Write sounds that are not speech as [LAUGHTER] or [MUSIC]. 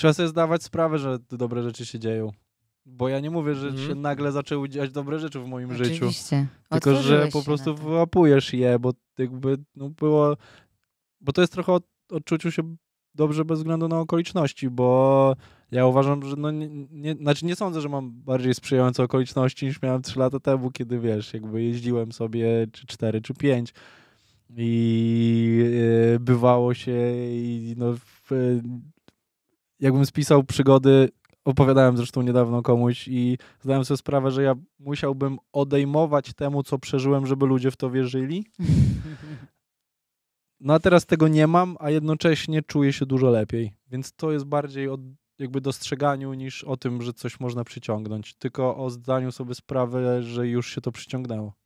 Trzeba sobie zdawać sprawę, że te dobre rzeczy się dzieją. Bo ja nie mówię, że mhm. się nagle zaczęły dziać dobre rzeczy w moim Oczywiście. życiu. Oczywiście. Tylko, że po prostu wyłapujesz je, bo jakby no było... Bo to jest trochę odczuciu się dobrze bez względu na okoliczności, bo ja uważam, że no nie, nie, znaczy nie sądzę, że mam bardziej sprzyjające okoliczności niż miałem 3 lata temu, kiedy wiesz, jakby jeździłem sobie czy 4 czy 5 i yy, bywało się i no, w, jakbym spisał przygody, opowiadałem zresztą niedawno komuś i zdałem sobie sprawę, że ja musiałbym odejmować temu, co przeżyłem, żeby ludzie w to wierzyli. [LAUGHS] No a teraz tego nie mam, a jednocześnie czuję się dużo lepiej. Więc to jest bardziej o jakby dostrzeganiu niż o tym, że coś można przyciągnąć, tylko o zdaniu sobie sprawy, że już się to przyciągnęło.